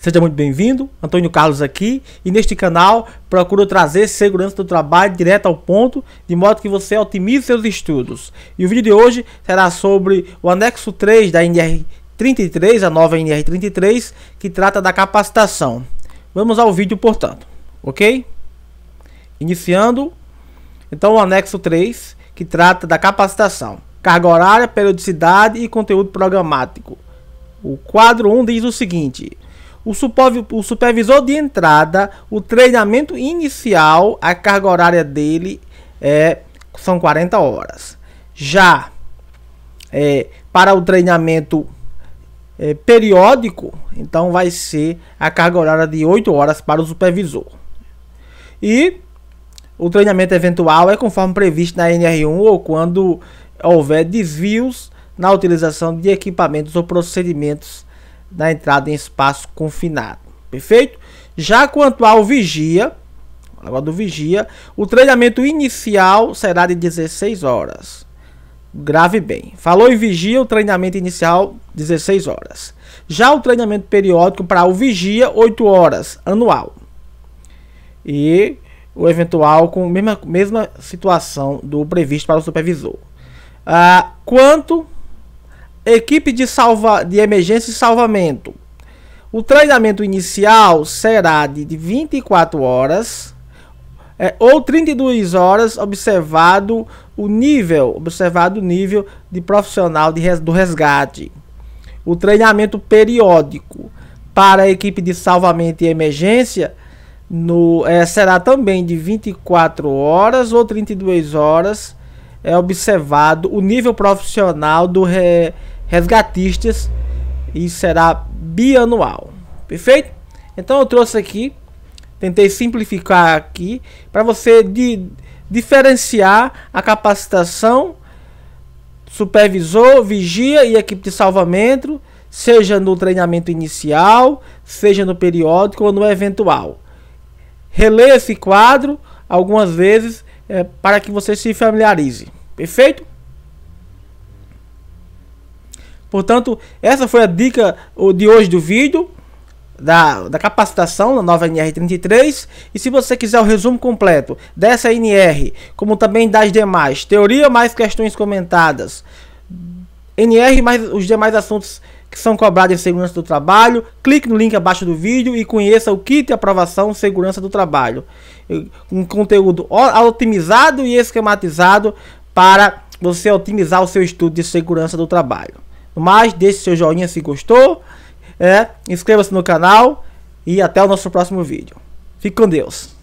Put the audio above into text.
Seja muito bem-vindo, Antônio Carlos aqui, e neste canal procuro trazer segurança do trabalho direto ao ponto, de modo que você otimize seus estudos. E o vídeo de hoje será sobre o anexo 3 da NR33, a nova NR33, que trata da capacitação. Vamos ao vídeo, portanto, ok? Iniciando, então o anexo 3, que trata da capacitação, carga horária, periodicidade e conteúdo programático. O quadro 1 diz o seguinte: o, o supervisor de entrada, o treinamento inicial, a carga horária dele é, são 40 horas. Já é, para o treinamento é, periódico, então vai ser a carga horária de 8 horas para o supervisor. E o treinamento eventual é conforme previsto na NR1 ou quando houver desvios na utilização de equipamentos ou procedimentos da entrada em espaço confinado. Perfeito? Já quanto ao vigia, agora do vigia, o treinamento inicial será de 16 horas. Grave bem. Falou em vigia, o treinamento inicial 16 horas. Já o treinamento periódico para o vigia 8 horas anual. E o eventual com mesma mesma situação do previsto para o supervisor. Ah, quanto equipe de, salva... de emergência e salvamento. O treinamento inicial será de 24 horas é, ou 32 horas, observado o nível, observado o nível de profissional de res... do resgate. O treinamento periódico para a equipe de salvamento e emergência no, é, será também de 24 horas ou 32 horas é observado o nível profissional do, resgate resgatistas e será bianual. Perfeito? Então eu trouxe aqui, tentei simplificar aqui para você de, diferenciar a capacitação supervisor, vigia e equipe de salvamento, seja no treinamento inicial, seja no periódico ou no eventual. Releia esse quadro algumas vezes é, para que você se familiarize. Perfeito? Portanto, essa foi a dica de hoje do vídeo. Da, da, capacitação da nova NR33 e se você quiser o resumo completo dessa NR, como também das demais, teoria mais questões comentadas, NR mais os demais assuntos que são cobrados em segurança do trabalho, clique no link abaixo do vídeo e conheça o kit aprovação segurança do trabalho, um conteúdo otimizado e esquematizado para você otimizar o seu estudo de segurança do trabalho. Mais deixe seu joinha se gostou. É, Inscreva-se no canal. E até o nosso próximo vídeo. Fique com Deus.